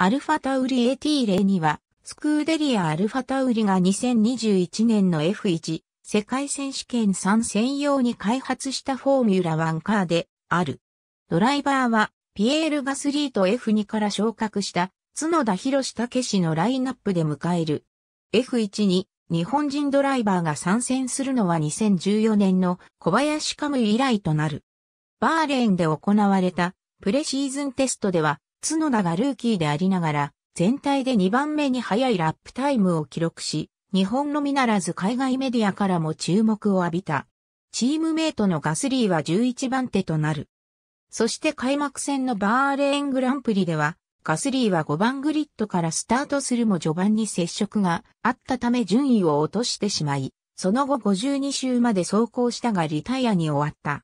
アルファタウリ a t 例には、スクーデリアアルファタウリが2021年の F1 世界選手権3専用に開発したフォーミュラ1カーである。ドライバーは、ピエール・ガスリーと F2 から昇格した角田博士武氏のラインナップで迎える。F1 に日本人ドライバーが参戦するのは2014年の小林カム以来となる。バーレーンで行われたプレシーズンテストでは角田がルーキーでありながら、全体で2番目に早いラップタイムを記録し、日本のみならず海外メディアからも注目を浴びた。チームメイトのガスリーは11番手となる。そして開幕戦のバーレーングランプリでは、ガスリーは5番グリッドからスタートするも序盤に接触があったため順位を落としてしまい、その後52周まで走行したがリタイアに終わった。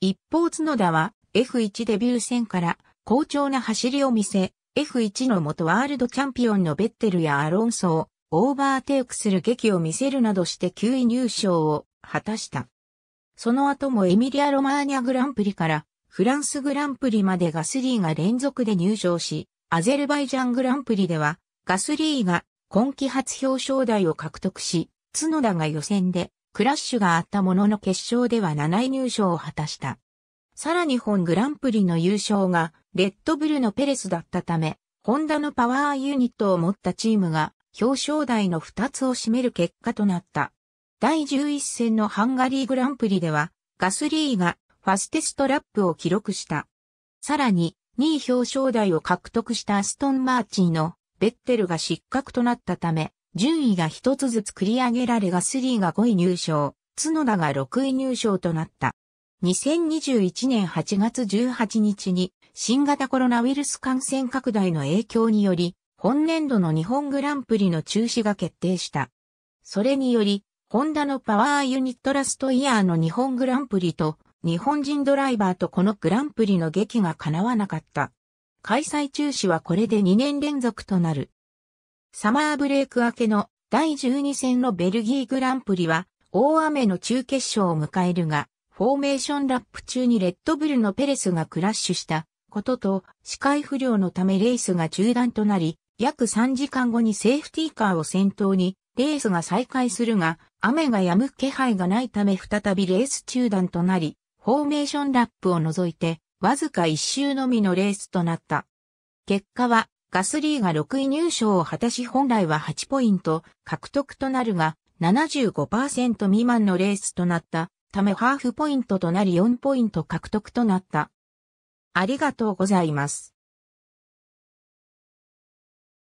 一方角田は F1 デビュー戦から好調な走りを見せ、F1 の元ワールドチャンピオンのベッテルやアロンソをオーバーテイクする劇を見せるなどして9位入賞を果たした。その後もエミリア・ロマーニャグランプリからフランスグランプリまでガスリーが連続で入賞し、アゼルバイジャングランプリではガスリーが今季初表彰台を獲得し、角田が予選でクラッシュがあったものの決勝では7位入賞を果たした。さらに本グランプリの優勝がレッドブルのペレスだったため、ホンダのパワーユニットを持ったチームが表彰台の2つを占める結果となった。第11戦のハンガリーグランプリでは、ガスリーがファステストラップを記録した。さらに、2位表彰台を獲得したアストン・マーチーのベッテルが失格となったため、順位が一つずつ繰り上げられガスリーが5位入賞、角田が6位入賞となった。2021年8月18日に新型コロナウイルス感染拡大の影響により、本年度の日本グランプリの中止が決定した。それにより、ホンダのパワーユニットラストイヤーの日本グランプリと、日本人ドライバーとこのグランプリの劇が叶わなかった。開催中止はこれで2年連続となる。サマーブレイク明けの第12戦のベルギーグランプリは大雨の中決勝を迎えるが、フォーメーションラップ中にレッドブルのペレスがクラッシュしたことと、視界不良のためレースが中断となり、約3時間後にセーフティーカーを先頭に、レースが再開するが、雨が止む気配がないため再びレース中断となり、フォーメーションラップを除いて、わずか1周のみのレースとなった。結果は、ガスリーが6位入賞を果たし本来は8ポイント獲得となるが、75%未満のレースとなったためハーフポイントとなり4ポイント獲得となった。ありがとうございます。